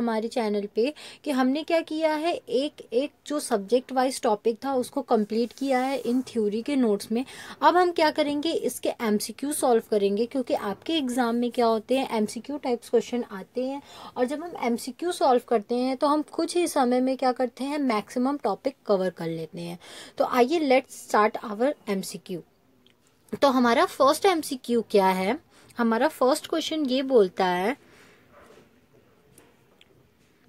हमारे चैनल पे कि हमने क्या किया है एक एक जो सब्जेक्ट वाइज टॉपिक था उसको कंप्लीट किया है इन थ्योरी के नोट्स में अब हम क्या करेंगे इसके एमसीक्यू सॉल्व करेंगे क्योंकि आपके एग्जाम में क्या होते हैं एमसीक्यू टाइप्स क्वेश्चन आते हैं और जब हम एमसीक्यू सॉल्व करते हैं तो हम कुछ ही समय में क्या करते हैं मैक्सिमम टॉपिक कवर कर लेते हैं तो आइए लेट्स स्टार्ट आवर एम तो हमारा फर्स्ट एम क्या है हमारा फर्स्ट क्वेश्चन ये बोलता है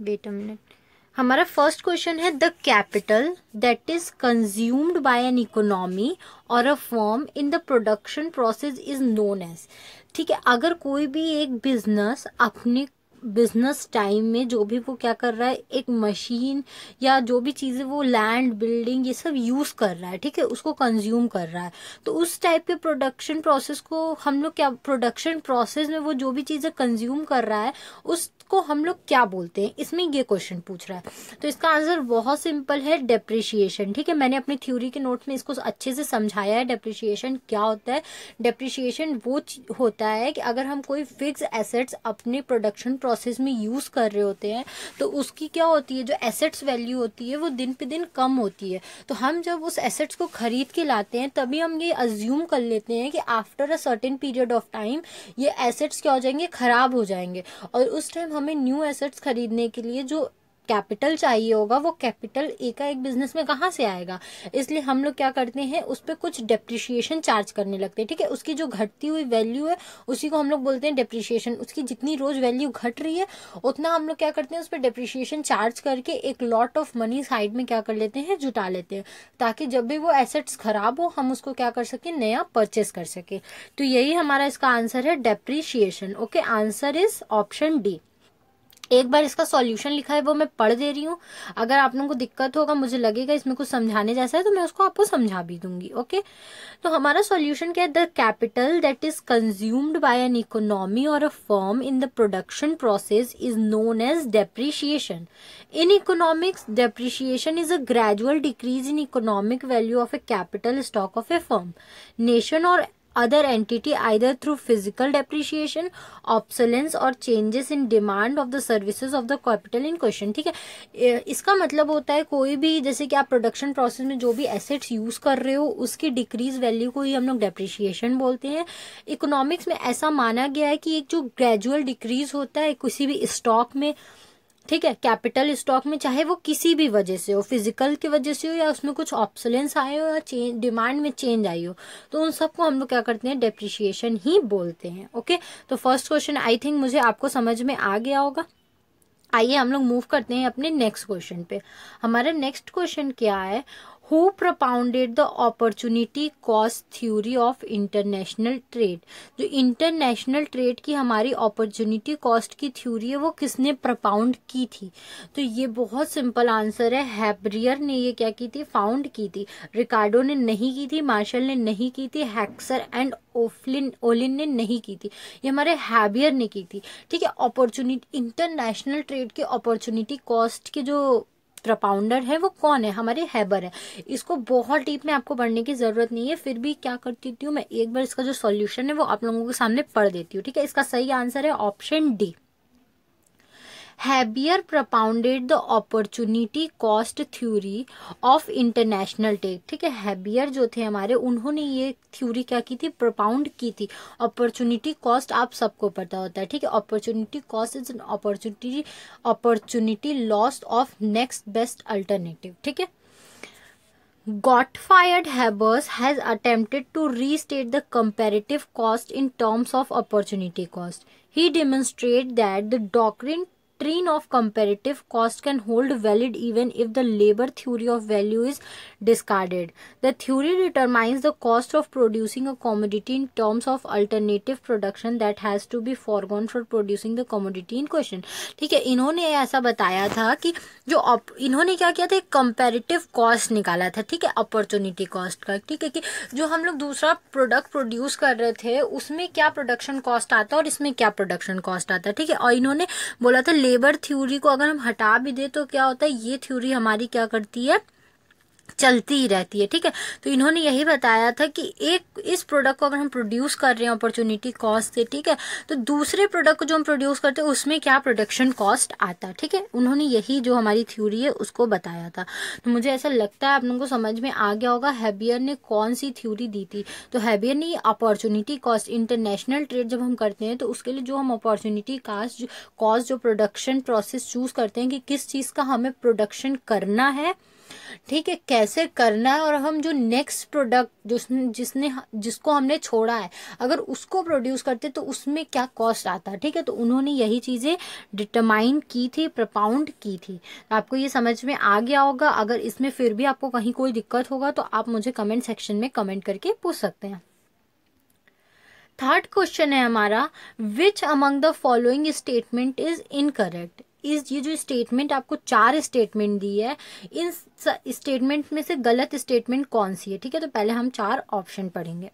वेट अ मिनट हमारा फर्स्ट क्वेश्चन है the capital that is consumed by an economy or a firm in the production process is known as ठीक है अगर कोई भी एक बिजनेस अपने बिजनेस टाइम में जो भी वो क्या कर रहा है एक मशीन या जो भी चीज़ें वो लैंड बिल्डिंग ये सब यूज़ कर रहा है ठीक है उसको कंज्यूम कर रहा है तो उस टाइप के प्रोडक्शन प्रोसेस को हम लोग क्या प्रोडक्शन प्रोसेस में वो जो भी चीज़ें कंज्यूम कर रहा है उस इसको हम लोग क्या बोलते हैं इसमें ये क्वेश्चन पूछ रहा है तो इसका आंसर बहुत सिंपल है डेप्रिशिएशन ठीक है मैंने अपनी थ्योरी के नोट में इसको अच्छे से समझाया है डेप्रिशिएशन क्या होता है डेप्रिशिएशन वो होता है कि अगर हम कोई फिक्स एसेट्स अपने प्रोडक्शन प्रोसेस में यूज कर रहे होते हैं तो उसकी क्या होती है जो एसेट्स वैल्यू होती है वो दिन पे दिन कम होती है तो हम जब उस एसेट्स को खरीद के लाते हैं तभी हम ये अज्यूम कर लेते हैं कि after a certain period of time ये एसेट्स क्या हो जाएंगे खराब हो जाएंगे और उस टाइम हमें न्यू एसेट्स खरीदने के लिए जो कैपिटल चाहिए होगा वो कैपिटल एक एक बिजनेस में कहाँ से आएगा इसलिए हम लोग क्या करते हैं उस पर कुछ डेप्रिशिएशन चार्ज करने लगते हैं ठीक है उसकी जो घटती हुई वैल्यू है उसी को हम लोग बोलते हैं डेप्रिशिएशन उसकी जितनी रोज वैल्यू घट रही है उतना हम लोग क्या करते हैं उस पर डेप्रिशिएशन चार्ज करके एक लॉट ऑफ मनी साइड में क्या कर लेते हैं जुटा लेते हैं ताकि जब भी वो एसेट्स खराब हो हम उसको क्या कर सकें नया परचेस कर सके तो यही हमारा इसका आंसर है depreciation okay answer is option D एक बार इसका सॉल्यूशन लिखा है वो मैं पढ़ दे रही हूँ अगर आप लोगों को दिक्कत होगा मुझे लगेगा इसमें कुछ समझाने जैसा है तो मैं उसको आपको समझा भी दूंगी ओके तो हमारा सॉल्यूशन क्या है the capital that is consumed by an economy or a firm in the production process is known as depreciation in economics depreciation is a gradual decrease in economic value of a capital stock of a firm nation or other entity either through physical depreciation obsolescence और changes in demand of the services of the capital in question ठीक है इसका मतलब होता है कोई भी जैसे कि आप प्रोडक्शन प्रोसेस में जो भी एसेट्स यूज कर रहे हो उसकी डिक्रीज वैल्यू को ही हम लोग डेप्रिशिएशन बोलते हैं इकोनॉमिक्स में ऐसा माना गया है कि एक जो ग्रेजुअल डिक्रीज होता है किसी भी स्टॉक में ठीक है कैपिटल स्टॉक में चाहे वो किसी भी वजह से हो फिजिकल की वजह से हो या उसमें कुछ ऑप्सलेंस आए हो या चेंज डिमांड में चेंज आई हो तो उन सबको हम लोग क्या करते हैं डेप्रिशिएशन ही बोलते हैं ओके तो फर्स्ट क्वेश्चन आई थिंक मुझे आपको समझ में आ गया होगा आइए हम लोग मूव करते हैं अपने नेक्स्ट क्वेश्चन पे हमारा नेक्स्ट क्वेश्चन क्या है who propounded the opportunity cost theory of international trade जो इंटरनेशनल ट्रेड की हमारी अपॉर्चुनिटी कॉस्ट की थ्योरी है वो किसने प्रपाउंड की थी तो ये बहुत सिंपल आंसर है हैब्रियर ने ये क्या की थी फाउंड की थी रिकार्डो ने नहीं की थी मार्शल ने नहीं की थी हैक्सर एंड ओफलिन ओलिन ने नहीं की थी ये हमारे हैबियर ने की थी ठीक है अपॉर्चुनिटी इंटरनेशनल ट्रेड की अपॉर्चुनिटी कॉस्ट के जो प्रपाउंडर है वो कौन है हमारे हैबर है इसको बहुत डीप में आपको पढ़ने की ज़रूरत नहीं है फिर भी क्या करती हूँ मैं एक बार इसका जो सॉल्यूशन है वो आप लोगों के सामने पढ़ देती हूँ ठीक है इसका सही आंसर है option D Haberler propounded the opportunity cost theory of international trade ठीक है हैबियर जो थे हमारे उन्होंने ये थ्योरी क्या की थी प्रपाउंड की थी अपॉर्चुनिटी कॉस्ट आप सबको पता होता है ठीक है opportunity cost is an opportunity opportunity lost of next best alternative ठीक है Gottfried Haberler's has attempted to restate the comparative cost in terms of opportunity cost he demonstrate that the doctrine doctrine of comparative cost can hold valid even if the labor theory of value is discarded. The theory determines the cost of producing a commodity in terms of alternative production that has to be foregone for producing the commodity in question. ठीक है इन्होंने ऐसा बताया था कि जो इन्होंने क्या किया था कंपेरेटिव कॉस्ट निकाला था ठीक है अपॉर्चुनिटी कॉस्ट का ठीक है कि जो हम लोग दूसरा प्रोडक्ट प्रोड्यूस कर रहे थे उसमें क्या प्रोडक्शन कॉस्ट आता है और इसमें क्या प्रोडक्शन कॉस्ट आता है ठीक है और इन्होंने बोला था लेबर थ्योरी को अगर हम हटा भी दें तो क्या होता है ये थ्योरी हमारी क्या करती है चलती ही रहती है ठीक है तो इन्होंने यही बताया था कि एक इस प्रोडक्ट को अगर हम प्रोड्यूस कर रहे हैं अपॉर्चुनिटी कॉस्ट से ठीक है तो दूसरे प्रोडक्ट को जो हम प्रोड्यूस करते हैं उसमें क्या प्रोडक्शन कॉस्ट आता है ठीक है उन्होंने यही जो हमारी थ्योरी है उसको बताया था तो मुझे ऐसा लगता है आप लोगों को समझ में आ गया होगा हैबियर ने कौन सी थ्योरी दी थी तो हैबियर ने अपॉर्चुनिटी कॉस्ट इंटरनेशनल ट्रेड जब हम करते हैं तो उसके लिए जो हम अपॉर्चुनिटी कास्ट कॉस्ट जो प्रोडक्शन प्रोसेस चूज करते हैं कि किस चीज़ का हमें प्रोडक्शन करना है ठीक है कैसे करना है और हम जो नेक्स्ट प्रोडक्ट जिसने जिसको हमने छोड़ा है अगर उसको प्रोड्यूस करते तो उसमें क्या कॉस्ट आता है ठीक है तो उन्होंने यही चीज़ें डिटरमाइन की थी प्रपाउंड की थी तो आपको ये समझ में आ गया होगा अगर इसमें फिर भी आपको कहीं कोई दिक्कत होगा तो आप मुझे कमेंट सेक्शन में कमेंट करके पूछ सकते हैं थर्ड क्वेश्चन है हमारा which among the following statement is incorrect इस ये जो स्टेटमेंट आपको चार स्टेटमेंट दी है इन स्टेटमेंट में से गलत स्टेटमेंट कौन सी है ठीक है तो पहले हम चार ऑप्शन पढ़ेंगे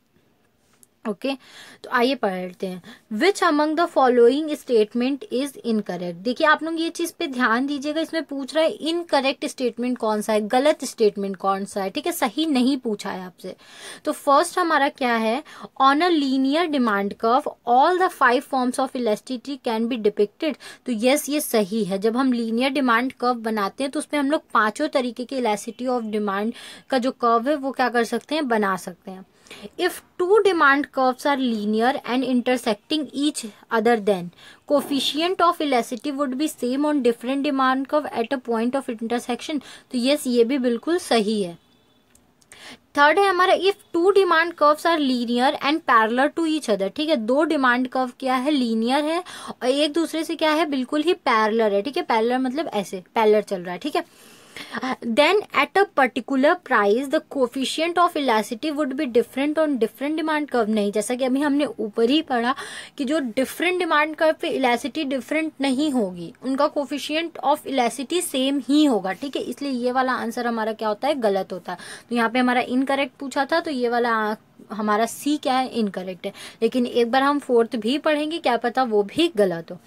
ओके okay? तो आइए पढ़ते हैं which among the following statement is incorrect देखिए आप लोग ये चीज पे ध्यान दीजिएगा इसमें पूछ रहा है इनकरेक्ट स्टेटमेंट कौन सा है गलत स्टेटमेंट कौन सा है ठीक है सही नहीं पूछा है आपसे तो फर्स्ट हमारा क्या है on a linear demand curve all the five forms of elasticity can be depicted तो यस ये सही है जब हम लीनियर डिमांड कर्व बनाते हैं तो उसमें हम लोग पांचों तरीके के इलास्टिटी ऑफ डिमांड का जो कर्व है वो क्या कर सकते हैं बना सकते हैं if two demand curves are linear and intersecting each other then coefficient of elasticity would be same on different demand curve at a point of intersection तो यस ये भी बिल्कुल सही है थर्ड है हमारा if two demand curves are linear and parallel to each other ठीक है दो डिमांड कर्व क्या है लीनियर है और एक दूसरे से क्या है बिल्कुल ही पैरलर है ठीक है पैरलर मतलब ऐसे पैरलर चल रहा है ठीक है then at a particular price the coefficient of elasticity would be different on different demand curve नहीं जैसा कि अभी हमने ऊपर ही पढ़ा कि जो different demand curve पे elasticity different नहीं होगी उनका coefficient of elasticity सेम ही होगा ठीक है इसलिए ये वाला आंसर हमारा क्या होता है गलत होता है तो यहाँ पे हमारा इनकरेक्ट पूछा था तो ये वाला हमारा सी क्या है इनकरेक्ट है लेकिन एक बार हम फोर्थ भी पढ़ेंगे क्या पता वो भी गलत हो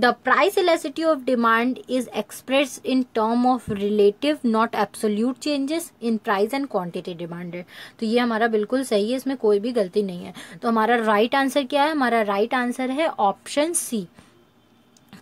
the price elasticity of demand is express in term of relative not absolute changes in price and quantity demanded तो ये हमारा बिल्कुल सही है इसमें कोई भी गलती नहीं है तो हमारा राइट right आंसर क्या है हमारा राइट right आंसर है ऑप्शन सी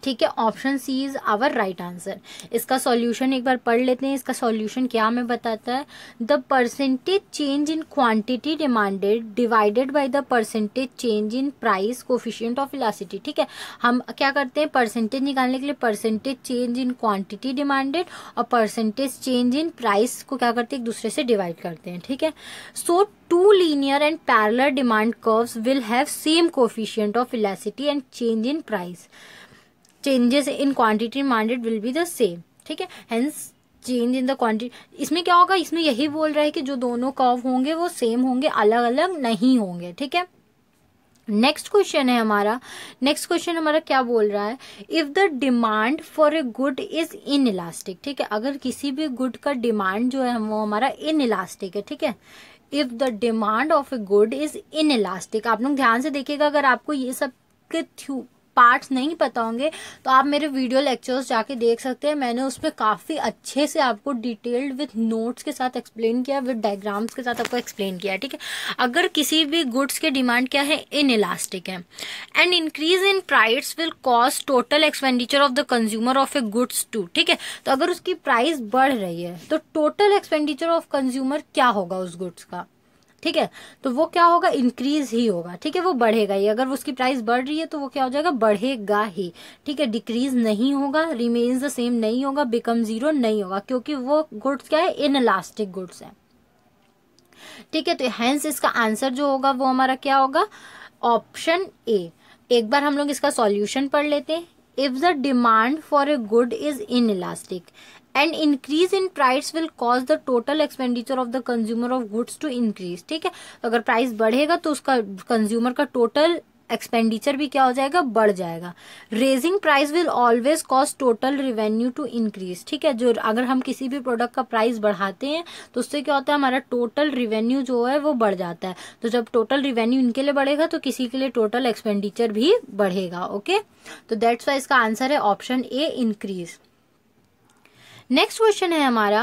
ठीक है option C is our right answer इसका सॉल्यूशन एक बार पढ़ लेते हैं इसका सॉल्यूशन क्या हमें बताता है the percentage change in quantity demanded divided by the percentage change in price coefficient of elasticity ठीक है हम क्या करते हैं परसेंटेज निकालने के लिए percentage change in quantity demanded और परसेंटेज चेंज इन प्राइस को क्या करते हैं एक दूसरे से डिवाइड करते हैं ठीक है so two linear and parallel demand curves will have same coefficient of elasticity and change in price changes in quantity demanded will be the same ठीक है hence change in the quantity इसमें क्या होगा इसमें यही बोल रहा है कि जो दोनों कर्व होंगे वो सेम होंगे अलग अलग नहीं होंगे ठीक है नेक्स्ट क्वेश्चन है हमारा नेक्स्ट क्वेश्चन हमारा क्या बोल रहा है if the demand for a good is inelastic ठीक है अगर किसी भी गुड का डिमांड जो है वो हमारा इन इलास्टिक है ठीक है if the demand of a good is inelastic आप लोग ध्यान से देखिएगा अगर आपको ये सब के थ्रू पार्ट नहीं पता होंगे तो आप मेरे वीडियो लेक्चर्स जाके देख सकते हैं मैंने उसमें काफ़ी अच्छे से आपको डिटेल्ड विथ नोट्स के साथ एक्सप्लेन किया विथ डायग्राम्स के साथ आपको एक्सप्लेन किया ठीक है अगर किसी भी गुड्स के डिमांड क्या है इन इलास्टिक है and increase in price will cause total expenditure of the consumer of a goods to ठीक है तो अगर उसकी प्राइस बढ़ रही है तो टोटल एक्सपेंडिचर ऑफ कंज्यूमर क्या होगा उस गुड्स का ठीक है तो वो क्या होगा इंक्रीज ही होगा ठीक है वो बढ़ेगा ही अगर उसकी प्राइस बढ़ रही है तो वो क्या हो जाएगा बढ़ेगा ही ठीक है डिक्रीज नहीं होगा रिमेन्स द सेम नहीं होगा बिकम जीरो नहीं होगा क्योंकि वो गुड्स क्या है इन इलास्टिक गुड्स है ठीक है तो हैंस इसका आंसर जो होगा वो हमारा क्या होगा ऑप्शन ए एक बार हम लोग इसका सॉल्यूशन पढ़ लेते हैं if the demand for a good is inelastic and increase in price will cause the total expenditure of the consumer of goods to increase ठीक है तो अगर प्राइस बढ़ेगा तो उसका कंज्यूमर का टोटल एक्सपेंडिचर भी क्या हो जाएगा बढ़ जाएगा raising price will always cause total revenue to increase ठीक है जो अगर हम किसी भी प्रोडक्ट का प्राइस बढ़ाते हैं तो उससे क्या होता है हमारा टोटल रिवेन्यू जो है वो बढ़ जाता है तो जब टोटल रिवेन्यू इनके लिए बढ़ेगा तो किसी के लिए टोटल एक्सपेंडिचर भी बढ़ेगा ओके तो दैट्स वाई इसका आंसर है option A increase next question है हमारा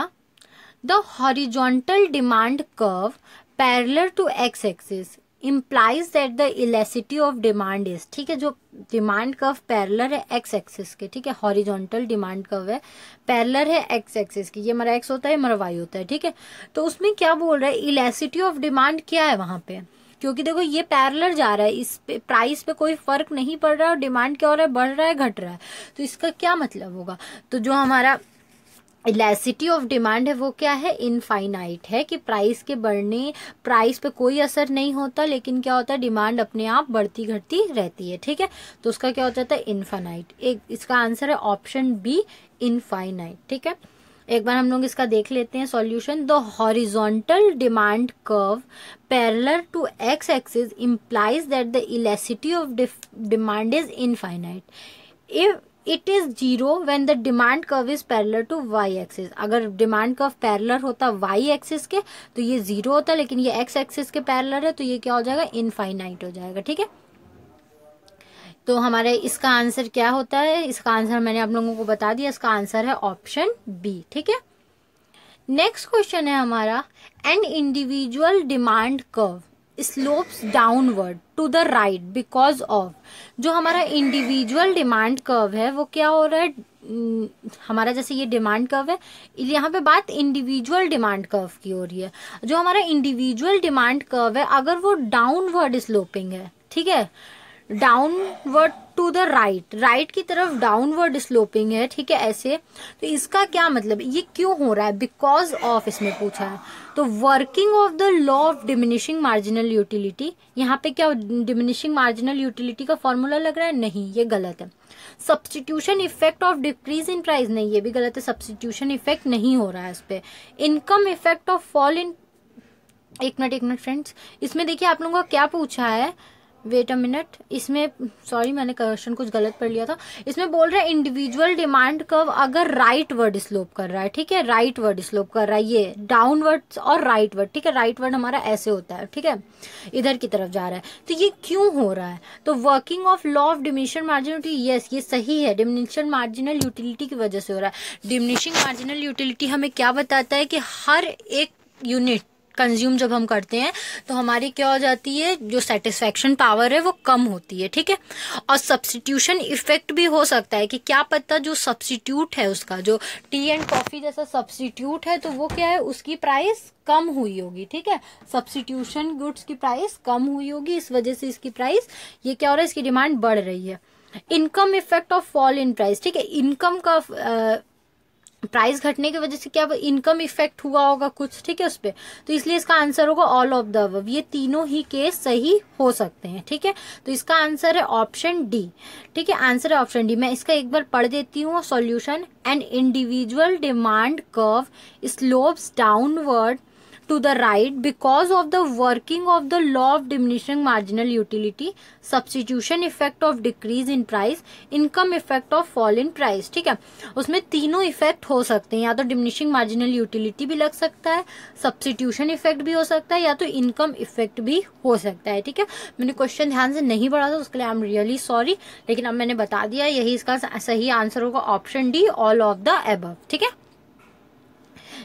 the horizontal demand curve parallel to X axis implies that the elasticity of demand is ठीक है जो डिमांड कर्व पैरलर है एक्स एक्सिस के ठीक है हॉरिजोंटल डिमांड कर्व है पैरलर है एक्स एक्सिस की ये हमारा एक्स होता है हमारा वाई होता है ठीक है तो उसमें क्या बोल रहा है इलेसिटी ऑफ डिमांड क्या है वहां पे क्योंकि देखो ये पैरलर जा रहा है इस पे प्राइस पे कोई फर्क नहीं पड़ रहा है और डिमांड क्या हो रहा है बढ़ रहा है घट रहा है तो इसका क्या मतलब होगा तो जो हमारा इलेसिटी ऑफ डिमांड है वो क्या है इनफाइनाइट है कि प्राइस के बढ़ने प्राइस पे कोई असर नहीं होता लेकिन क्या होता है डिमांड अपने आप बढ़ती घटती रहती है ठीक है तो उसका क्या हो जाता है इनफाइनाइट एक इसका आंसर है ऑप्शन बी इनफाइनाइट ठीक है एक बार हम लोग इसका देख लेते हैं solution the horizontal demand curve parallel to X axis implies that the elasticity of demand is infinite if it is zero when the demand curve is parallel to Y axis अगर डिमांड कर्व पैरलर होता Y axis के तो ये zero होता लेकिन ये x axis के parallel है तो ये क्या हो जाएगा इनफाइनाइट हो जाएगा ठीक है तो हमारे इसका आंसर क्या होता है इसका आंसर मैंने आप लोगों को बता दिया इसका आंसर है ऑप्शन बी ठीक है नेक्स्ट क्वेश्चन है हमारा an individual demand curve slopes downward to the right because of जो हमारा इंडिविजुअल डिमांड कर्व है वो क्या हो रहा है हम्म, हमारा जैसे ये डिमांड कर्व है यहाँ पे बात इंडिविजुअल डिमांड कर्व की हो रही है जो हमारा इंडिविजुअल डिमांड कर्व है अगर वो डाउनवर्ड स्लोपिंग है ठीक है downward to the right right की तरफ डाउनवर्ड स्लोपिंग है ठीक है ऐसे तो इसका क्या मतलब ये क्यों हो रहा है बिकॉज ऑफ इसमें पूछा है तो working of the law of diminishing marginal utility यहाँ पे क्या डिमिनिशिंग मार्जिनल यूटिलिटी का फॉर्मूला लग रहा है नहीं ये गलत है substitution effect of decrease in price नहीं ये भी गलत है सब्सटीट्यूशन इफेक्ट नहीं हो रहा है इस पर income effect of fall in एक मिनट एक मिनट फ्रेंड्स इसमें देखिए आप लोगों का क्या पूछा है वेट अ मिनट इसमें सॉरी मैंने क्वेश्चन कुछ गलत पढ़ लिया था इसमें बोल रहे हैं इंडिविजुअल डिमांड कर्व अगर राइट वर्ड स्लोप कर रहा है ठीक है राइट वर्ड स्लोप कर रहा है ये डाउनवर्ड और राइट वर्ड ठीक है राइट वर्ड हमारा ऐसे होता है ठीक है इधर की तरफ जा रहा है तो ये क्यों हो रहा है तो working of law of diminishing marginality yes ये सही है डिमिनिशन मार्जिनल यूटिलिटी की वजह से हो रहा है डिमिनिशिंग मार्जिनल यूटिलिटी हमें क्या बताता है कि हर एक यूनिट कंज्यूम जब हम करते हैं तो हमारी क्या हो जाती है जो सेटिस्फेक्शन पावर है वो कम होती है ठीक है और सब्सटीट्यूशन इफेक्ट भी हो सकता है कि क्या पता जो सब्सटीट्यूट है उसका जो टी एंड कॉफी जैसा सब्सटीट्यूट है तो वो क्या है उसकी प्राइस कम हुई होगी ठीक है सब्सटीट्यूशन गुड्स की प्राइस कम हुई होगी इस वजह से इसकी प्राइस ये क्या हो रहा है इसकी डिमांड बढ़ रही है income effect of fall in price ठीक है इनकम का प्राइस घटने की वजह से क्या इनकम इफेक्ट हुआ होगा कुछ ठीक है उस पर तो इसलिए इसका आंसर होगा ऑल ऑफ द अब ये तीनों ही केस सही हो सकते हैं ठीक है तो इसका आंसर है ऑप्शन डी ठीक है आंसर है ऑप्शन डी मैं इसका एक बार पढ़ देती हूँ solution and individual demand curve slopes downward to the right because of the working of the law of diminishing marginal utility substitution effect of decrease in price income effect of fall in price ठीक है उसमें तीनों effect हो सकते हैं या तो diminishing marginal utility भी लग सकता है सब्सटीट्यूशन इफेक्ट भी हो सकता है या तो इनकम इफेक्ट भी हो सकता है ठीक है मैंने क्वेश्चन ध्यान से नहीं पढ़ा था उसके लिए आई एम रियली सॉरी लेकिन अब मैंने बता दिया यही इसका सही आंसर होगा option D all of the above ठीक है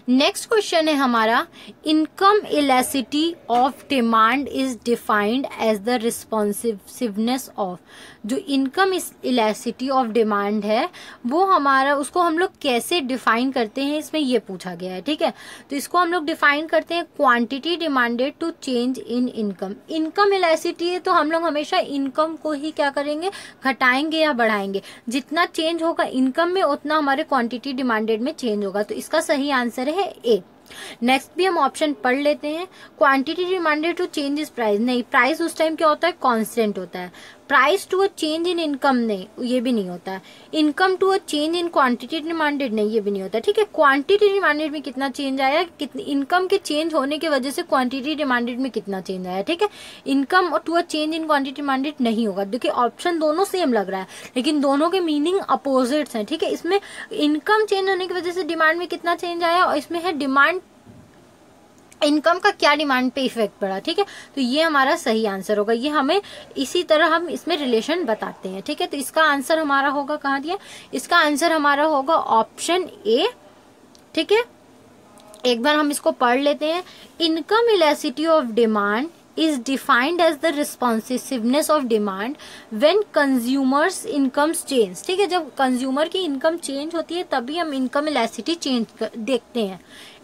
नेक्स्ट क्वेश्चन है हमारा income elasticity of demand is defined as the responsiveness of जो इनकम इलेसिटी ऑफ डिमांड है वो हमारा उसको हम लोग कैसे डिफाइन करते हैं इसमें ये पूछा गया है ठीक है तो इसको हम लोग डिफाइन करते हैं quantity demanded to change in income income elasticity है तो हम लोग हमेशा इनकम को ही क्या करेंगे घटाएंगे या बढ़ाएंगे जितना चेंज होगा इनकम में उतना हमारे क्वांटिटी डिमांडेड में चेंज होगा तो इसका सही आंसर है ए नेक्स्ट भी हम ऑप्शन पढ़ लेते हैं quantity demanded to change is price नहीं प्राइस उस टाइम क्या होता है कांस्टेंट होता है price to a change in income नहीं ये भी नहीं होता है income to a change in quantity demanded नहीं ये भी नहीं होता ठीक है क्वांटिटी डिमांडेड में कितना चेंज आया इनकम के चेंज होने की वजह से क्वांटिटी डिमांडेड में कितना चेंज आया ठीक है इनकम और to a change in quantity demanded नहीं होगा देखिए ऑप्शन दोनों सेम लग रहा है लेकिन दोनों के मीनिंग अपोजिट्स हैं ठीक है इसमें इनकम चेंज होने की वजह से डिमांड में कितना चेंज आया और इसमें है डिमांड इनकम का क्या डिमांड पे इफेक्ट पड़ा ठीक है तो ये हमारा सही आंसर होगा ये हमें इसी तरह हम इसमें रिलेशन बताते हैं ठीक है तो इसका आंसर हमारा होगा कहाँ दिया इसका आंसर हमारा होगा ऑप्शन ए ठीक है एक बार हम इसको पढ़ लेते हैं income elasticity of demand is defined as the responsiveness of demand when consumers incomes change ठीक है जब कंज्यूमर की इनकम चेंज होती है तभी हम इनकम इलास्टिसिटी चेंज देखते हैं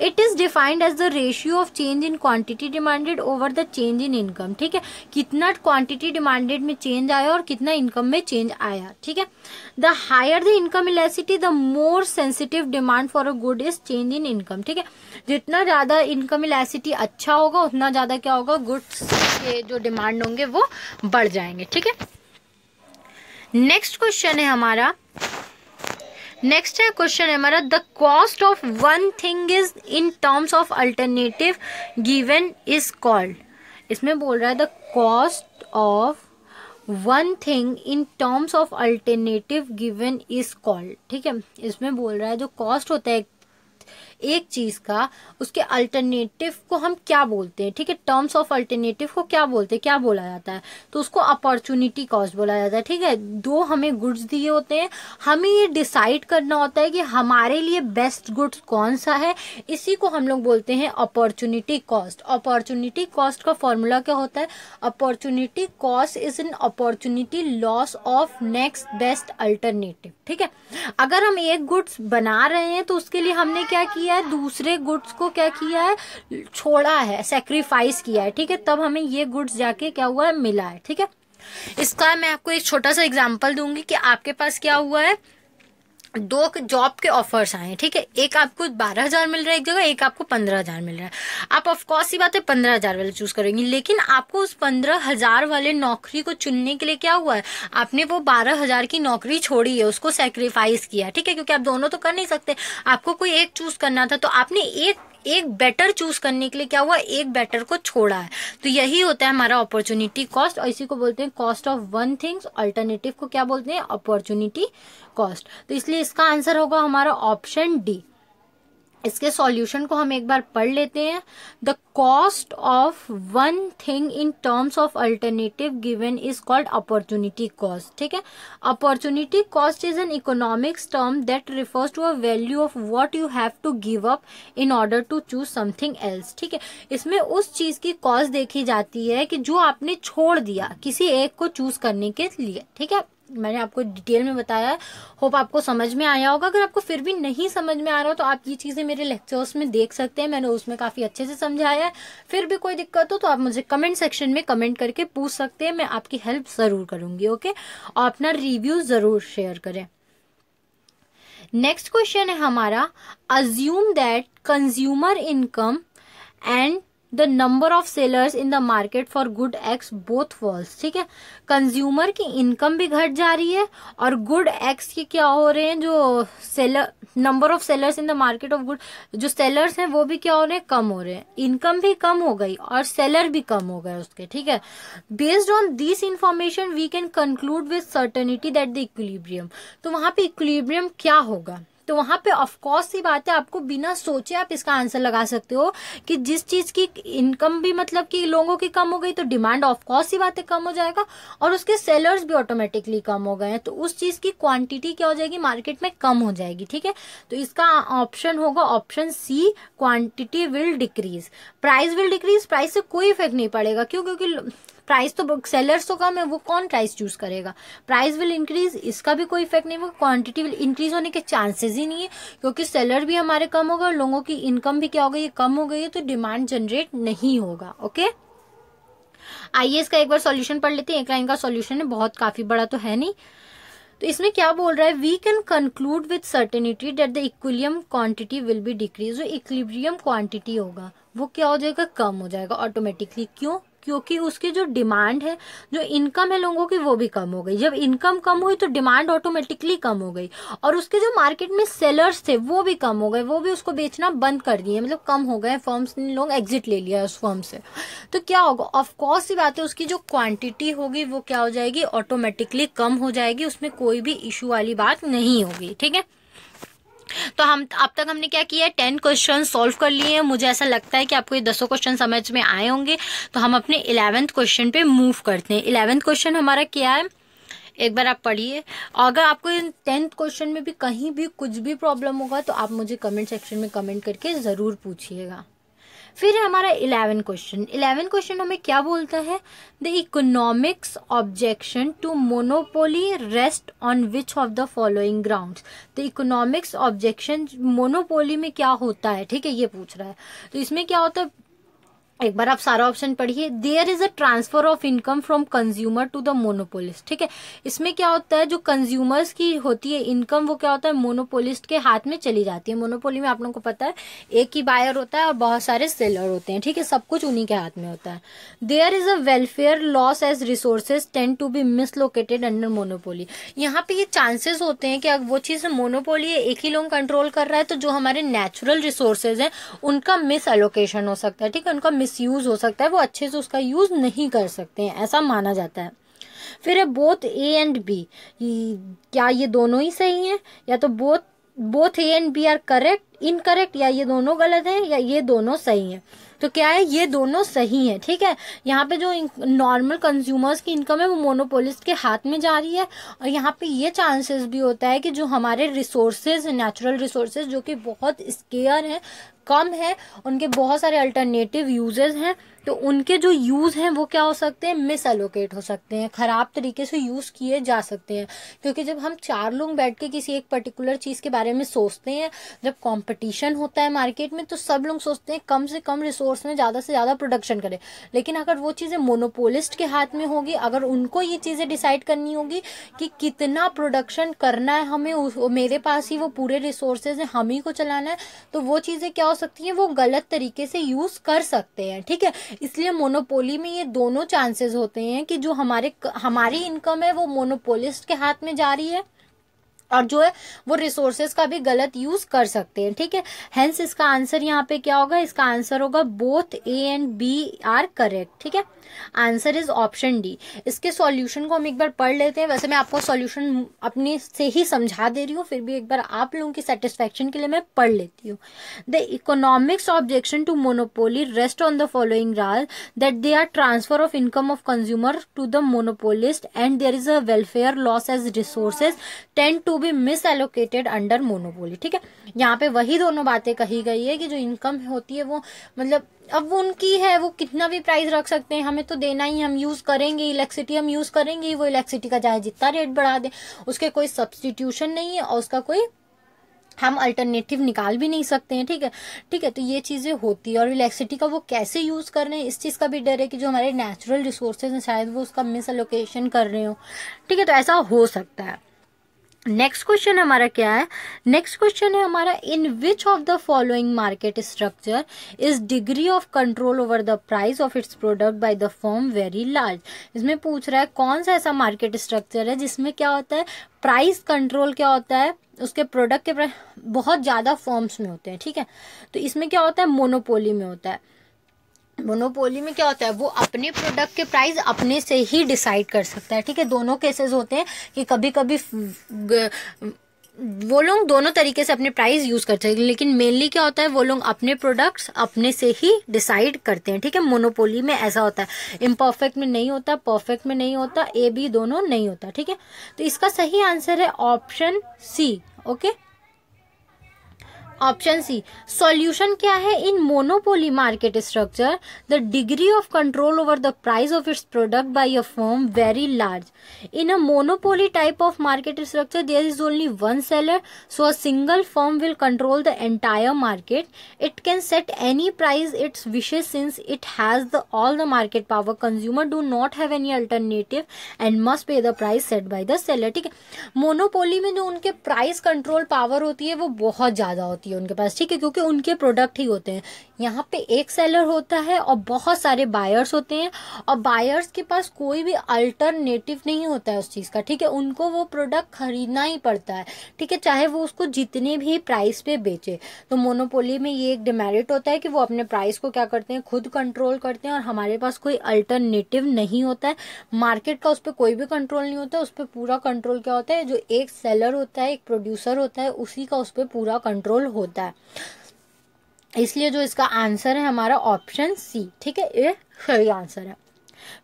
it is defined as the ratio of change in quantity demanded over the change in income ठीक है कितना क्वांटिटी डिमांडेड में चेंज आया और कितना इनकम में चेंज आया ठीक है the higher the income elasticity the more sensitive demand for a good is change in income ठीक है जितना ज्यादा इनकम इलेसिटी अच्छा होगा उतना ज्यादा क्या होगा गुड्स के जो डिमांड होंगे वो बढ़ जाएंगे ठीक है नेक्स्ट क्वेश्चन है हमारा नेक्स्ट है क्वेश्चन है हमारा the cost of one thing is in terms of alternative given is called इसमें बोल रहा है the cost of one thing in terms of alternative given is called ठीक है इसमें बोल रहा है जो कॉस्ट होता है एक चीज का उसके अल्टरनेटिव को हम क्या बोलते हैं ठीक है टर्म्स ऑफ अल्टरनेटिव को क्या बोलते हैं क्या बोला जाता है तो उसको अपॉर्चुनिटी कॉस्ट बोला जाता है ठीक है दो हमें गुड्स दिए होते हैं हमें ये डिसाइड करना होता है कि हमारे लिए बेस्ट गुड्स कौन सा है इसी को हम लोग बोलते हैं अपॉर्चुनिटी कॉस्ट अपॉर्चुनिटी कॉस्ट का फॉर्मूला क्या होता है opportunity cost is an opportunity loss of next best alternative ठीक है अगर हम एक गुड्स बना रहे हैं तो उसके लिए हमने क्या किया किया है दूसरे गुड्स को क्या किया है छोड़ा है सेक्रीफाइस किया है ठीक है तब हमें ये गुड्स जाके क्या हुआ है मिला है ठीक है इसका मैं आपको एक छोटा सा एग्जाम्पल दूंगी कि आपके पास क्या हुआ है दो जॉब के ऑफर्स आए ठीक है एक आपको बारह हजार मिल रहा है एक जगह एक आपको पंद्रह हजार मिल रहा है आप ऑफकोर्स ही बात है पंद्रह हजार वाले चूज करेंगे लेकिन आपको उस पंद्रह हजार वाले नौकरी को चुनने के लिए क्या हुआ है आपने वो बारह हजार की नौकरी छोड़ी है उसको सेक्रीफाइस किया ठीक है क्योंकि आप दोनों तो कर नहीं सकते आपको कोई एक चूज करना था तो आपने एक एक बेटर चूज करने के लिए क्या हुआ एक बेटर को छोड़ा है तो यही होता है हमारा अपॉर्चुनिटी कॉस्ट और इसी को बोलते हैं cost of one things alternative को क्या बोलते हैं अपॉर्चुनिटी कॉस्ट तो इसलिए इसका आंसर होगा हमारा ऑप्शन डी इसके सॉल्यूशन को हम एक बार पढ़ लेते हैं the cost of one thing in terms of alternative given is called opportunity cost ठीक है opportunity cost is an economics term that refers to a value of what you have to give up in order to choose something else ठीक है इसमें उस चीज की cost देखी जाती है कि जो आपने छोड़ दिया किसी एक को चूज करने के लिए ठीक है मैंने आपको डिटेल में बताया होप आपको समझ में आया होगा अगर आपको फिर भी नहीं समझ में आ रहा हो तो आप ये चीज़ें मेरे लेक्चर्स में देख सकते हैं मैंने उसमें काफ़ी अच्छे से समझाया है फिर भी कोई दिक्कत हो तो आप मुझे कमेंट सेक्शन में कमेंट करके पूछ सकते हैं मैं आपकी हेल्प ज़रूर करूँगी ओके और अपना रिव्यू ज़रूर शेयर करें नेक्स्ट क्वेश्चन है हमारा assume that consumer income and the number of sellers in the market for good X both falls ठीक है कंज्यूमर की इनकम भी घट जा रही है और गुड एक्स के क्या हो रहे हैं जो seller number of sellers in the market of good जो सेलर्स हैं वो भी क्या हो रहे हैं कम हो रहे हैं इनकम भी कम हो गई और सेलर भी कम हो गए उसके ठीक है based on this information we can conclude with certainty that the equilibrium तो वहां पे इक्विब्रियम क्या होगा तो वहां पे ऑफकोर्स ही बात है आपको बिना सोचे आप इसका आंसर लगा सकते हो कि जिस चीज़ की इनकम भी मतलब कि लोगों की कम हो गई तो डिमांड ऑफकोर्स ही बात है कम हो जाएगा और उसके सेलर्स भी ऑटोमेटिकली कम हो गए तो उस चीज़ की क्वांटिटी क्या हो जाएगी मार्केट में कम हो जाएगी ठीक है तो इसका ऑप्शन होगा option C quantity will decrease price will decrease price से कोई इफेक्ट नहीं पड़ेगा क्यों क्योंकि प्राइस तो सेलर्स तो कम है वो कौन प्राइस चूज करेगा प्राइस विल इंक्रीज इसका भी कोई इफेक्ट नहीं होगा क्वांटिटी विल इंक्रीज होने के चांसेस ही नहीं है क्योंकि सेलर भी हमारे कम होगा और लोगों की इनकम भी क्या हो गई कम हो गई है तो डिमांड जनरेट नहीं होगा ओके आइए इसका एक बार सॉल्यूशन पढ़ लेते हैं एक लाइन का सॉल्यूशन है बहुत काफी बड़ा तो है नहीं तो इसमें क्या बोल रहा है we can conclude with certainty that the equilibrium quantity will be decrease जो इक्विलिब्रियम क्वांटिटी होगा वो क्या हो जाएगा कम हो जाएगा ऑटोमेटिकली क्यों क्योंकि उसकी जो डिमांड है जो इनकम है लोगों की वो भी कम हो गई जब इनकम कम हुई तो डिमांड ऑटोमेटिकली कम हो गई और उसके जो मार्केट में सेलर्स थे वो भी कम हो गए वो भी उसको बेचना बंद कर दिए मतलब कम हो गए फर्म्स ने लोग एग्जिट ले लिया उस फर्म से तो क्या होगा ऑफकोर्स ही बात है उसकी जो क्वांटिटी होगी वो क्या हो जाएगी ऑटोमेटिकली कम हो जाएगी उसमें कोई भी इशू वाली बात नहीं होगी ठीक है तो हम अब तक हमने क्या किया टेन क्वेश्चन सॉल्व कर लिए हैं मुझे ऐसा लगता है कि आपको ये दसों क्वेश्चन समझ में आए होंगे तो हम अपने इलेवेंथ क्वेश्चन पे मूव करते हैं इलेवेंथ क्वेश्चन हमारा क्या है एक बार आप पढ़िए अगर आपको इन टेंथ क्वेश्चन में भी कहीं भी कुछ भी प्रॉब्लम होगा तो आप मुझे कमेंट सेक्शन में कमेंट करके ज़रूर पूछिएगा फिर हमारा इलेवन क्वेश्चन इलेवन क्वेश्चन हमें क्या बोलता है the economics objection to monopoly rest on which of the following ground the economics objection monopoly में क्या होता है ठीक है ये पूछ रहा है तो इसमें क्या होता है एक बार आप सारा ऑप्शन पढ़िए there is a transfer of income from consumer to the monopolist ठीक है इसमें क्या होता है जो कंज्यूमर्स की होती है इनकम वो क्या होता है मोनोपोलिस्ट के हाथ में चली जाती है मोनोपोली में आप लोगों को पता है एक ही बायर होता है और बहुत सारे सेलर होते हैं ठीक है सब कुछ उन्हीं के हाथ में होता है there is a welfare loss as resources tend to be mislocated under monopoly यहाँ पे ये चांसेस होते हैं कि अगर वो चीज मोनोपोली है एक ही लोग कंट्रोल कर रहा है तो जो हमारे नेचुरल रिसोर्सेज हैं उनका मिस एलोकेशन हो सकता है ठीक है उनका मिस मिसयूज़ हो सकता है वो अच्छे से उसका यूज़ नहीं कर सकते हैं ऐसा माना जाता है फिर है बोथ ए एंड बी क्या ये दोनों ही सही हैं या तो both both A and B are correct incorrect या ये दोनों गलत हैं या ये दोनों सही हैं तो क्या है ये दोनों सही हैं ठीक है यहाँ पे जो नॉर्मल कंज्यूमर्स की इनकम है वो मोनोपोलिस्ट के हाथ में जा रही है और यहाँ पे ये चांसेस भी होता है कि जो हमारे रिसोर्सेज नेचुरल रिसोर्सेज जो कि बहुत स्केयर हैं कम है उनके बहुत सारे अल्टरनेटिव यूजेस हैं तो उनके जो यूज हैं वो क्या हो सकते हैं मिस एलोकेट हो सकते हैं खराब तरीके से यूज किए जा सकते हैं क्योंकि जब हम चार लोग बैठ के किसी एक पर्टिकुलर चीज के बारे में सोचते हैं जब कंपटीशन होता है मार्केट में तो सब लोग सोचते हैं कम से कम रिसोर्स में ज्यादा से ज्यादा प्रोडक्शन करें लेकिन अगर वो चीजें मोनोपोलिस्ट के हाथ में होगी अगर उनको ये चीजें डिसाइड करनी होगी कि कितना प्रोडक्शन करना है हमें मेरे पास ही वो पूरे रिसोर्सेज हैं हम ही को चलाना है तो वो चीजें क्या हो सकती हैं वो गलत तरीके से यूज कर सकते हैं ठीक है इसलिए मोनोपोली में ये दोनों चांसेस होते हैं कि जो हमारे हमारी इनकम है वो मोनोपोलिस्ट के हाथ में जा रही है और जो है वो रिसोर्सेज का भी गलत यूज कर सकते हैं ठीक है हेंस इसका आंसर यहाँ पे क्या होगा इसका आंसर होगा both A and B are correct ठीक है आंसर इज ऑप्शन डी इसके सॉल्यूशन को हम एक बार पढ़ लेते हैं वैसे मैं आपको सॉल्यूशन अपने से ही समझा दे रही हूँ फिर भी एक बार आप लोगों की सेटिस्फेक्शन के लिए मैं पढ़ लेती हूँ the economics objection to monopoly rest on the following rule that they are transfer of income of consumer to the monopolist and there is a welfare loss as resources tend to be misallocated under monopoly ठीक है यहाँ पे वही दोनों बातें कही गई है कि जो इनकम होती है वो मतलब अब वो उनकी है वो कितना भी प्राइस रख सकते हैं हमें तो देना ही हम यूज़ करेंगे इलेक्ट्रिसिटी हम यूज़ करेंगे वो इलेक्ट्रिसिटी का चाहे जितना रेट बढ़ा दें उसके कोई सब्सटीट्यूशन नहीं है और उसका कोई हम अल्टरनेटिव निकाल भी नहीं सकते हैं ठीक है ठीक है तो ये चीज़ें होती है और इलेक्ट्रिसिटी का वो कैसे यूज़ कर रहे हैं इस चीज़ का भी डर है कि जो हमारे नेचुरल रिसोर्सेज हैं शायद वो उसका मिस अलोकेशन कर रहे हो ठीक है तो ऐसा हो सकता है नेक्स्ट क्वेश्चन हमारा क्या है नेक्स्ट क्वेश्चन है हमारा in which of the following market structure is degree of control over the price of its product by the firm very large इसमें पूछ रहा है कौन सा ऐसा मार्केट स्ट्रक्चर है जिसमें क्या होता है प्राइस कंट्रोल क्या होता है उसके प्रोडक्ट के बहुत ज़्यादा फॉर्म्स में होते हैं ठीक है तो इसमें क्या होता है मोनोपोली में होता है मोनोपोली में क्या होता है वो अपने प्रोडक्ट के प्राइस अपने से ही डिसाइड कर सकता है ठीक है दोनों केसेस होते हैं कि कभी कभी वो लोग दोनों तरीके से अपने प्राइस यूज करते हैं लेकिन मेनली क्या होता है वो लोग अपने प्रोडक्ट्स अपने से ही डिसाइड करते हैं ठीक है मोनोपोली में ऐसा होता है इम्परफेक्ट में नहीं होता परफेक्ट में नहीं होता ए बी दोनों नहीं होता ठीक है तो इसका सही आंसर है option C okay option C solution क्या है in monopoly market structure the degree of control over the price of its product by a firm very large in a monopoly type of market structure there is only one seller so a single firm will control the entire market it can set any price it wishes since it has the all the market power consumer do not have any alternative and must pay the price set by the seller ठीक है monopoly में जो उनके price control power होती है वो बहुत ज्यादा होती है होती है उनके पास ठीक है क्योंकि उनके प्रोडक्ट ही होते हैं यहाँ पे एक सेलर होता है और बहुत सारे बायर्स होते हैं और बायर्स के पास कोई भी अल्टरनेटिव नहीं होता है उस चीज़ का ठीक है उनको वो प्रोडक्ट खरीदना ही पड़ता है ठीक है चाहे वो उसको जितने भी प्राइस पे बेचे तो मोनोपोली में ये एक डिमेरिट होता है कि वो अपने प्राइस को क्या करते हैं खुद कंट्रोल करते हैं और हमारे पास कोई अल्टरनेटिव नहीं होता है मार्केट का उस पर कोई भी कंट्रोल नहीं होता उस पर पूरा कंट्रोल क्या होता है जो एक सेलर होता है एक प्रोड्यूसर होता है उसी का उस पर पूरा कंट्रोल होता है इसलिए जो इसका आंसर है हमारा ऑप्शन सी ठीक है ये सही आंसर है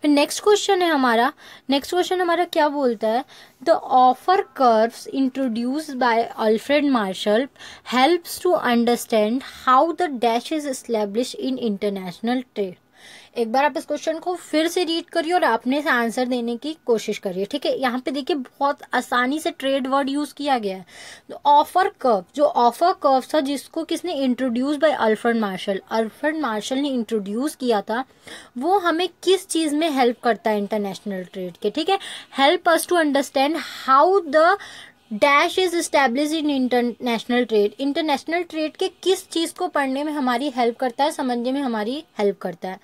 फिर नेक्स्ट क्वेश्चन है हमारा नेक्स्ट क्वेश्चन हमारा क्या बोलता है the offer curves introduce by Alfred Marshall helps to understand how the dash is establish in international trade एक बार आप इस क्वेश्चन को फिर से रीड करिए और अपने से आंसर देने की कोशिश करिए ठीक है यहाँ पे देखिए बहुत आसानी से ट्रेड वर्ड यूज किया गया है ऑफर तो कर्व जो ऑफर कर्व था जिसको किसने introduce by Alfred Marshall Alfred Marshall ने इंट्रोड्यूस किया था वो हमें किस चीज में हेल्प करता है इंटरनेशनल ट्रेड के ठीक है help us to understand how the dash is establish in international trade international trade के किस चीज़ को पढ़ने में हमारी हेल्प करता है समझने में हमारी हेल्प करता है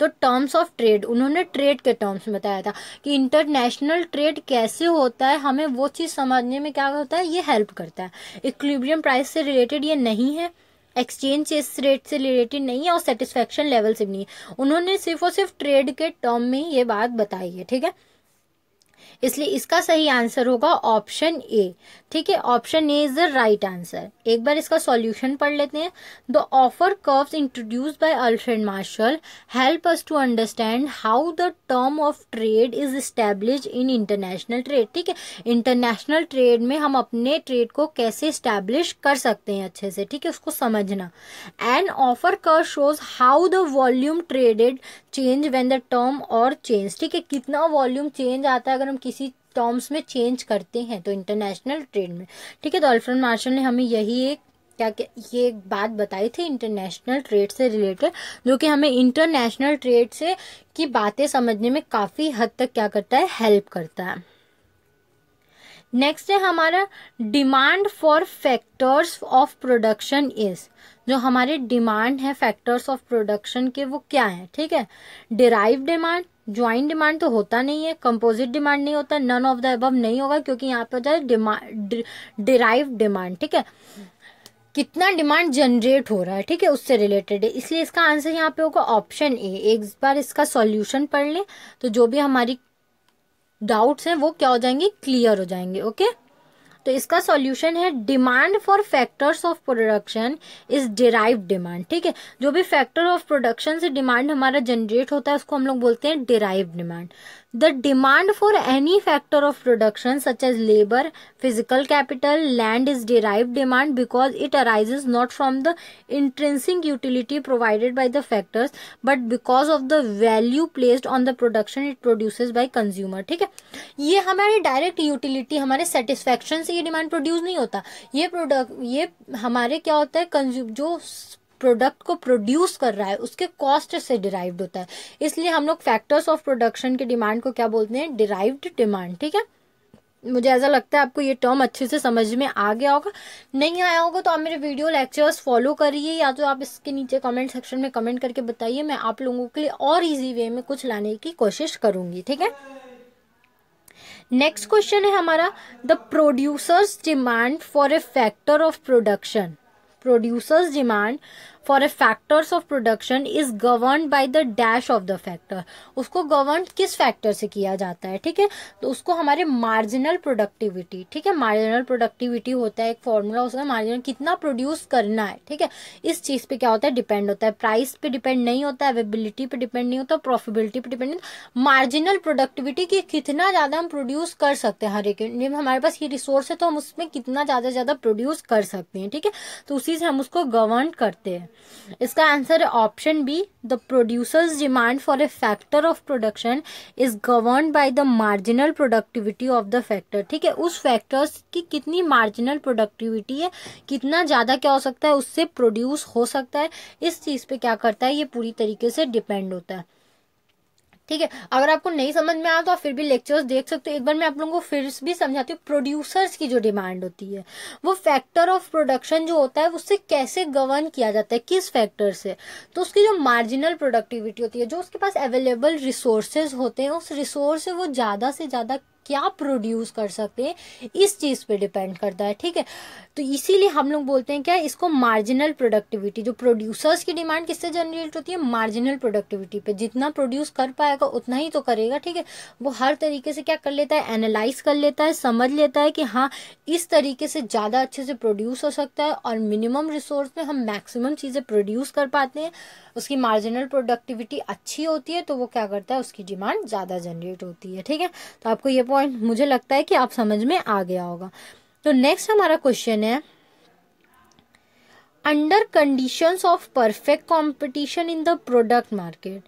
तो टर्म्स ऑफ ट्रेड उन्होंने ट्रेड के टर्म्स में बताया था कि इंटरनेशनल ट्रेड कैसे होता है हमें वो चीज़ समझने में क्या होता है ये हेल्प करता है इक्विलिब्रियम प्राइस से रिलेटेड ये नहीं है एक्सचेंज इस रेट से रिलेटेड नहीं है और सेटिस्फेक्शन लेवल से भी नहीं है उन्होंने सिर्फ और सिर्फ ट्रेड के टर्म में ये बात बताई है ठीक है इसलिए इसका सही आंसर होगा ऑप्शन ए ठीक है option A is the right answer एक बार इसका सॉल्यूशन पढ़ लेते हैं the offer curves introduce by Alfred Marshall help us to understand how the term of trade is establish in international trade ठीक है इंटरनेशनल ट्रेड में हम अपने ट्रेड को कैसे स्टैब्लिश कर सकते हैं अच्छे से ठीक है उसको समझना and offer curve shows how the volume traded change when the term और चेंज ठीक है कितना वॉल्यूम चेंज आता है अगर हम किसी टर्म्स में चेंज करते हैं तो इंटरनेशनल ट्रेड में ठीक है तो अल्फ्रेड मार्शल ने हमें यही एक क्या क्या ये एक बात बताई थी इंटरनेशनल ट्रेड से रिलेटेड जो कि हमें इंटरनेशनल ट्रेड से की बातें समझने में काफ़ी हद तक क्या करता है हेल्प करता है नेक्स्ट है हमारा demand for factors of production is जो हमारे डिमांड है फैक्टर्स ऑफ प्रोडक्शन के वो क्या है ठीक है डिराइव डिमांड ज्वाइन डिमांड तो होता नहीं है कंपोजिट डिमांड नहीं होता नन ऑफ द एबव नहीं होगा क्योंकि यहाँ पे होता है डिमांड डिराइव डिमांड ठीक है कितना डिमांड जनरेट हो रहा है ठीक है उससे रिलेटेड है इसलिए इसका आंसर यहाँ पे होगा ऑप्शन ए एक बार इसका सॉल्यूशन पढ़ लें तो जो भी हमारी डाउट्स हैं वो क्या हो जाएंगे क्लियर हो जाएंगे ओके तो इसका सॉल्यूशन है demand for factors of production is derive demand ठीक है जो भी फैक्टर ऑफ प्रोडक्शन से डिमांड हमारा जनरेट होता है उसको हम लोग बोलते हैं derive demand The demand for any factor of production such as labor, physical capital, land is derived demand because it arises not from the intrinsic utility provided by the factors but because of the value placed on the production it produces by consumer ठीक है ये हमारे direct utility हमारे satisfaction से ये demand produce नहीं होता ये प्रोडक्ट ये हमारे क्या होता है कंज्यूम जो प्रोडक्ट को प्रोड्यूस कर रहा है उसके कॉस्ट से डिराइव्ड होता है इसलिए हम लोग फैक्टर्स ऑफ प्रोडक्शन के डिमांड को क्या बोलते हैं डिराइव्ड डिमांड ठीक है मुझे ऐसा लगता है आपको ये टर्म अच्छे से समझ में आ गया होगा नहीं आया होगा तो आप मेरे वीडियो लेक्चर्स फॉलो करिए या तो आप इसके नीचे कमेंट सेक्शन में कमेंट करके बताइए मैं आप लोगों के लिए और इजी वे में कुछ लाने की कोशिश करूंगी ठीक है नेक्स्ट क्वेश्चन है हमारा the producers demand for a factor of production producers demand for a factors of production is govern by the dash of the factor उसको गवर्न किस फैक्टर से किया जाता है ठीक है तो उसको हमारे मार्जिनल प्रोडक्टिविटी ठीक है मार्जिनल प्रोडक्टिविटी होता है एक फॉर्मूला उसका मार्जिनल कितना प्रोड्यूस करना है ठीक है इस चीज़ पे क्या होता है डिपेंड होता है प्राइस पे डिपेंड नहीं होता अवेबिलिटी पे डिपेंड नहीं होता प्रॉफिबिलिटी पे डिपेंड नहीं होता मार्जिनल प्रोडक्टिविटी की कितना ज़्यादा हम प्रोड्यूस कर सकते हैं हर एक हमारे पास ये रिसोर्स है तो हम उसमें कितना ज़्यादा से ज़्यादा प्रोड्यूस कर सकते हैं ठीक है तो उसी से हम उसको गवर्न करते हैं इसका आंसर है option B the producers demand for a factor of production is govern by the marginal productivity of the factor ठीक है उस फैक्टर्स की कितनी मार्जिनल प्रोडक्टिविटी है कितना ज़्यादा क्या हो सकता है उससे प्रोड्यूस हो सकता है इस चीज़ पे क्या करता है ये पूरी तरीके से डिपेंड होता है ठीक है अगर आपको नहीं समझ में आया तो आप फिर भी लेक्चर्स देख सकते हो एक बार मैं आप लोगों को फिर भी समझाती हूँ प्रोड्यूसर्स की जो डिमांड होती है वो फैक्टर ऑफ प्रोडक्शन जो होता है उससे कैसे गवर्न किया जाता है किस फैक्टर से तो उसकी जो मार्जिनल प्रोडक्टिविटी होती है जो उसके पास अवेलेबल रिसोर्सेज होते हैं उस रिसोर्स से वो ज़्यादा से ज़्यादा क्या प्रोड्यूस कर सकते हैं इस चीज़ पे डिपेंड करता है ठीक है तो इसीलिए हम लोग बोलते हैं क्या इसको मार्जिनल प्रोडक्टिविटी जो प्रोड्यूसर्स की डिमांड किससे जनरेट होती है मार्जिनल प्रोडक्टिविटी पे जितना प्रोड्यूस कर पाएगा उतना ही तो करेगा ठीक है वो हर तरीके से क्या कर लेता है एनालाइज कर लेता है समझ लेता है कि हाँ इस तरीके से ज़्यादा अच्छे से प्रोड्यूस हो सकता है और मिनिमम रिसोर्स में हम मैक्सिमम चीज़ें प्रोड्यूस कर पाते हैं उसकी मार्जिनल प्रोडक्टिविटी अच्छी होती है तो वो क्या करता है उसकी डिमांड ज़्यादा जनरेट होती है ठीक है तो आपको ये पॉइंट मुझे लगता है कि आप समझ में आ गया होगा तो नेक्स्ट हमारा क्वेश्चन है under condition of perfect competition in the product market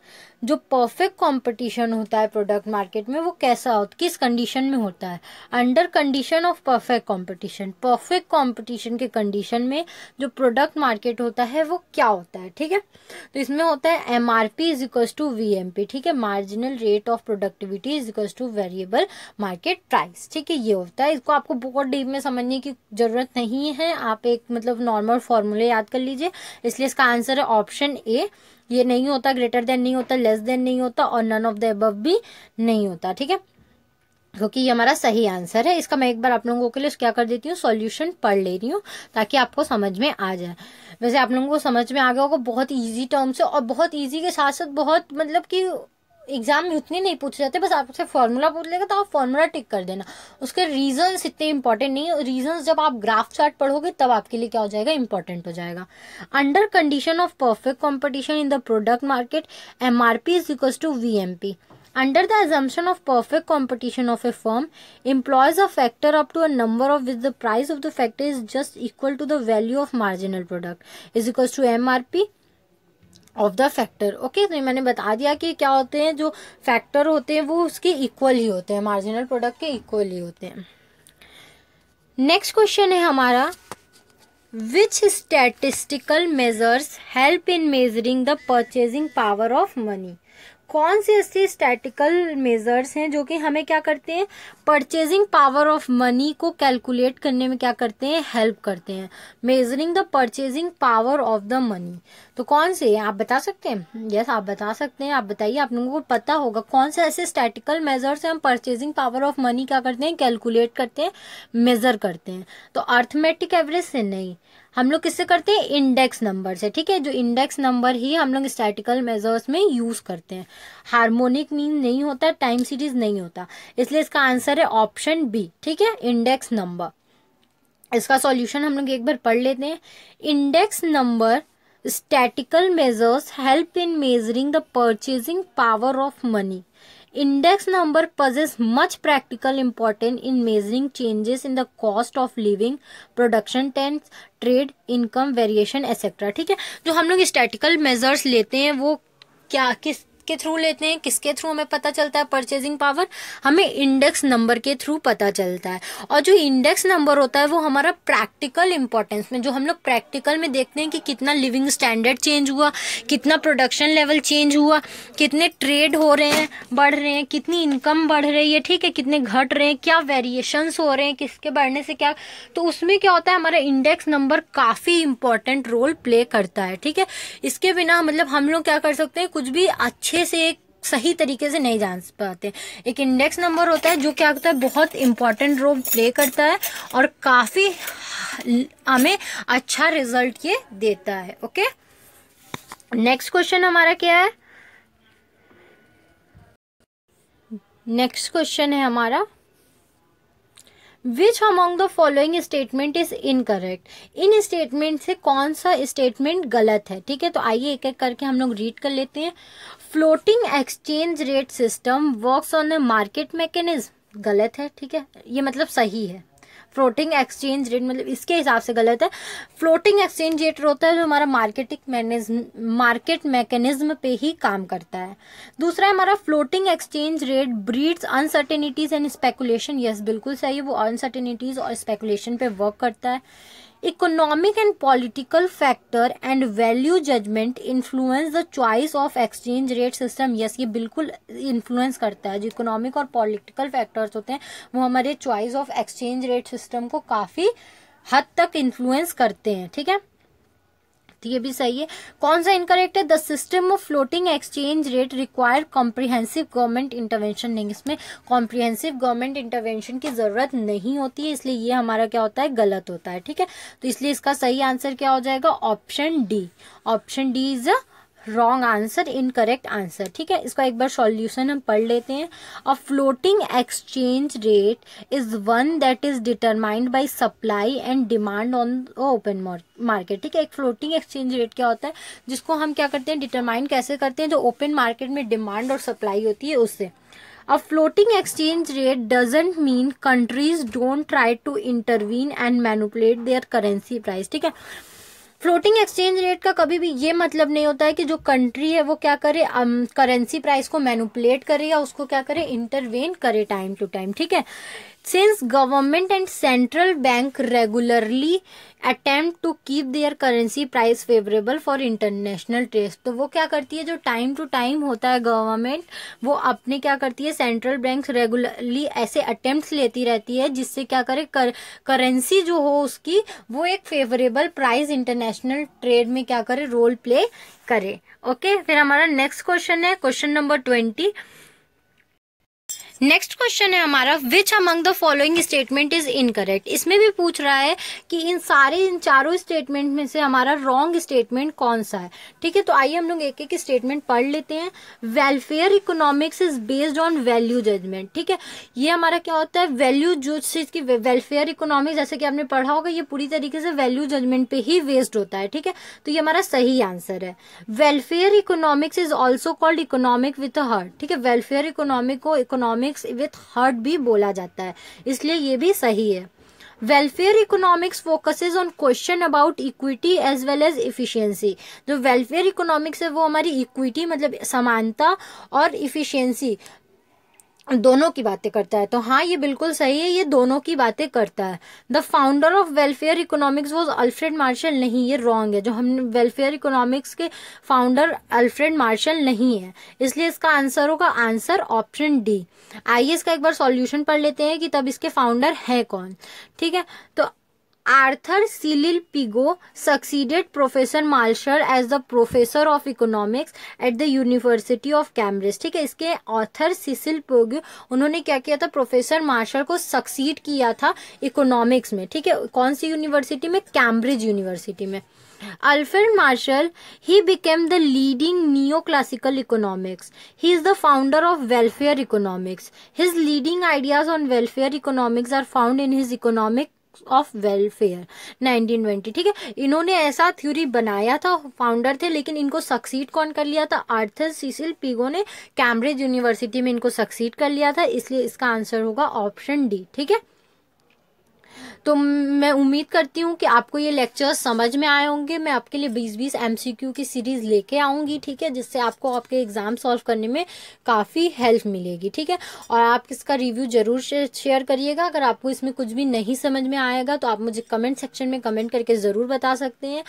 जो परफेक्ट कंपटीशन होता है प्रोडक्ट मार्केट में वो कैसा हो किस कंडीशन में होता है under condition of perfect competition perfect competition के कंडीशन में जो प्रोडक्ट मार्केट होता है वो क्या होता है ठीक है तो इसमें होता है M R P is equals to V M P ठीक है marginal rate of productivity is equals to variable market price ठीक है ये होता है इसको आपको बहुत डीप में समझने की जरूरत नहीं है आप एक मतलब नॉर्मल फॉर्मूले याद कर लीजिए इसलिए इसका आंसर है ऑप्शन ए ये नहीं होता ग्रेटर देन नहीं होता लेस देन नहीं होता और नन ऑफ द अब भी नहीं होता ठीक है क्योंकि ये हमारा सही आंसर है इसका मैं एक बार आप लोगों के लिए क्या कर देती हूँ सॉल्यूशन पढ़ ले रही हूँ ताकि आपको समझ में आ जाए वैसे आप लोगों को समझ में आ गया होगा बहुत इजी टर्म से और बहुत इजी के साथ साथ बहुत मतलब कि एग्जाम में उतने नहीं पूछे जाते बस आपसे फॉर्मूला पूछ लेगा तो आप फॉर्मूला टिक कर देना उसके रीजंस इतने इंपॉर्टेंट नहीं है रीजंस जब आप ग्राफ चार्ट पढ़ोगे तब आपके लिए क्या हो जाएगा इंपॉर्टेंट हो जाएगा under condition of perfect competition in the product market M R P is equal to V M P under the assumption of perfect competition of a firm employs a factor up to a number of with the price of the factor is just equal to the value of marginal product is equal to M R P of the factor okay तो मैंने बता दिया कि क्या होते हैं जो factor होते हैं वो उसके इक्वल ही होते हैं मार्जिनल प्रोडक्ट के इक्वल ही होते हैं नेक्स्ट क्वेश्चन है हमारा which statistical measures help in measuring the purchasing power of money कौन से ऐसे स्टैटिकल मेजर्स हैं जो कि हमें क्या करते हैं परचेजिंग पावर ऑफ मनी को कैलकुलेट करने में क्या करते हैं हेल्प करते हैं measuring the purchasing power of the money तो कौन से आप बता सकते हैं यस आप बता सकते हैं आप बताइए आप लोगों को पता होगा कौन से ऐसे स्टैटिकल मेजर्स हैं हम परचेजिंग पावर ऑफ मनी क्या करते हैं कैलकुलेट करते हैं मेजर करते हैं तो अर्थमेटिक एवरेज से नहीं हम लोग किससे करते हैं इंडेक्स नंबर से ठीक है जो इंडेक्स नंबर ही हम लोग स्टैटिकल मेजर्स में यूज करते हैं हार्मोनिक मीन नहीं होता टाइम सीरीज नहीं होता इसलिए इसका आंसर है ऑप्शन बी ठीक है इंडेक्स नंबर इसका सॉल्यूशन हम लोग एक बार पढ़ लेते हैं index number statical measures help in measuring the purchasing power of money index number possess much practical important in measuring changes in the cost of living production trends trade income variation etcetera ठीक है जो हम लोग statical measures लेते हैं वो क्या किस के थ्रू लेते हैं किसके थ्रू हमें पता चलता है परचेजिंग पावर हमें इंडेक्स नंबर के थ्रू पता चलता है और जो इंडेक्स नंबर होता है वो हमारा प्रैक्टिकल इंपॉर्टेंस में जो हम लोग प्रैक्टिकल में देखते हैं कि कितना लिविंग स्टैंडर्ड चेंज हुआ कितना प्रोडक्शन लेवल चेंज हुआ कितने ट्रेड हो रहे हैं बढ़ रहे हैं कितनी इनकम बढ़ रही है ठीक है कितने घट रहे हैं क्या वेरिएशंस हो रहे हैं किसके बढ़ने से क्या तो उसमें क्या होता है हमारा इंडेक्स नंबर काफ़ी इंपॉर्टेंट रोल प्ले करता है ठीक है इसके बिना मतलब हम लोग क्या कर सकते हैं कुछ भी अच्छे अच्छे से एक सही तरीके से नहीं जान पाते एक इंडेक्स नंबर होता है जो क्या होता है बहुत इंपॉर्टेंट रोल प्ले करता है और काफी हमें अच्छा रिजल्ट ये देता है ओके नेक्स्ट क्वेश्चन हमारा क्या है नेक्स्ट क्वेश्चन है हमारा which among the following statement is incorrect इन स्टेटमेंट से कौन सा स्टेटमेंट गलत है ठीक है तो आइए एक एक करके हम लोग रीड कर लेते हैं floating exchange rate system works on a market mechanism गलत है ठीक है ये मतलब सही है फ्लोटिंग एक्सचेंज रेट मतलब इसके हिसाब से गलत है फ्लोटिंग एक्सचेंज रेट होता है जो हमारा मार्केटिंग मार्केट मैकेनिज्म पे ही काम करता है दूसरा हमारा floating exchange rate breeds uncertainties and speculation yes बिल्कुल सही है वो अनसर्टेनिटीज और स्पेकुलेशन पे वर्क करता है economic and political factor and value judgement influence the choice of exchange rate system yes ये बिल्कुल इन्फ्लुएंस करता है जो इकोनॉमिक और पॉलिटिकल फैक्टर्स होते हैं वो हमारे choice of exchange rate system को काफ़ी हद तक इन्फ्लुएंस करते हैं ठीक है थीके? तो ये भी सही है कौन सा इनकरेक्ट है the system of floating exchange rate require comprehensive government intervention नहीं इसमें कॉम्प्रिहेंसिव गवर्नमेंट इंटरवेंशन की जरूरत नहीं होती है इसलिए ये हमारा क्या होता है गलत होता है ठीक है तो इसलिए इसका सही आंसर क्या हो जाएगा option D option D is a wrong answer incorrect answer ठीक है इसका एक बार सॉल्यूशन हम पढ़ लेते हैं a floating exchange rate is one that is determined by supply and demand on open market ठीक है एक फ्लोटिंग एक्सचेंज रेट क्या होता है जिसको हम क्या करते हैं डिटरमाइन कैसे करते हैं जो ओपन मार्केट में डिमांड और सप्लाई होती है उससे a floating exchange rate doesn't mean countries don't try to intervene and manipulate their currency price ठीक है फ्लोटिंग एक्सचेंज रेट का कभी भी ये मतलब नहीं होता है कि जो कंट्री है वो क्या करे करेंसी um, प्राइस को मैनुपलेट करे या उसको क्या करे इंटरवेन करे टाइम टू टाइम ठीक है since government and central bank regularly attempt to keep their currency price favorable for international trade तो वो क्या करती है जो टाइम टू टाइम होता है गवर्नमेंट वो अपने क्या करती है सेंट्रल बैंक रेगुलरली ऐसे अटेम्प्ट लेती रहती है जिससे क्या करे कर, करेंसी जो हो उसकी वो एक फेवरेबल प्राइस इंटरनेशनल ट्रेड में क्या करे रोल प्ले करे ओके okay? फिर हमारा नेक्स्ट क्वेश्चन है question number twenty next question है हमारा which among the following statement is incorrect इसमें भी पूछ रहा है कि इन सारे इन चारों स्टेटमेंट में से हमारा रॉन्ग स्टेटमेंट कौन सा है ठीक है तो आइए हम लोग एक एक स्टेटमेंट पढ़ लेते हैं welfare economics is based on value judgement ठीक है ये हमारा क्या होता है वैल्यू जो चीज की वेलफेयर इकोनॉमिक जैसे कि आपने पढ़ा होगा ये पूरी तरीके से वैल्यू जजमेंट पे ही बेस्ड होता है ठीक है तो ये हमारा सही आंसर है welfare economics is also called economic with a heart ठीक है वेलफेयर इकोनॉमिक को इकोनॉमिक इकोनॉमिक्स विथ हार्ट भी बोला जाता है इसलिए ये भी सही है welfare economics focuses on question about equity as well as efficiency जो वेलफेयर इकोनॉमिक्स है वो हमारी इक्विटी मतलब समानता और इफिशियंसी दोनों की बातें करता है तो हाँ ये बिल्कुल सही है ये दोनों की बातें करता है the founder of welfare economics was Alfred Marshall नहीं ये रॉन्ग है जो हम वेलफेयर इकोनॉमिक्स के फाउंडर अल्फ्रेड मार्शल नहीं है इसलिए इसका आंसर होगा आंसर ऑप्शन डी आइए इसका एक बार सॉल्यूशन पढ़ लेते हैं कि तब इसके फाउंडर है कौन ठीक है तो Arthur Cecil Pigou succeeded professor Marshall as the professor of economics at the university of Cambridge ठीक है इसके ऑथर सिसिल पिगो उन्होंने क्या किया था प्रोफेसर मार्शल को सक्सीड किया था इकोनॉमिक्स में ठीक है कौन सी यूनिवर्सिटी में कैम्ब्रिज यूनिवर्सिटी में Alfred Marshall he became the leading neo classical economics he is the founder of welfare economics his leading ideas on welfare economics are found in his economic of welfare 1920 ठीक है इन्होंने ऐसा theory बनाया था founder थे लेकिन इनको succeed कौन कर लिया था आर्थर सीसिल पीगो ने कैम्ब्रिज यूनिवर्सिटी में इनको सक्सीड कर लिया था इसलिए इसका आंसर होगा ऑप्शन डी ठीक है तो मैं उम्मीद करती हूँ कि आपको ये लेक्चर समझ में आए होंगे मैं आपके लिए बीस बीस एमसीक्यू की सीरीज लेके आऊंगी ठीक है जिससे आपको आपके एग्जाम सॉल्व करने में काफ़ी हेल्प मिलेगी ठीक है और आप इसका रिव्यू जरूर शेयर करिएगा अगर आपको इसमें कुछ भी नहीं समझ में आएगा तो आप मुझे कमेंट सेक्शन में कमेंट करके ज़रूर बता सकते हैं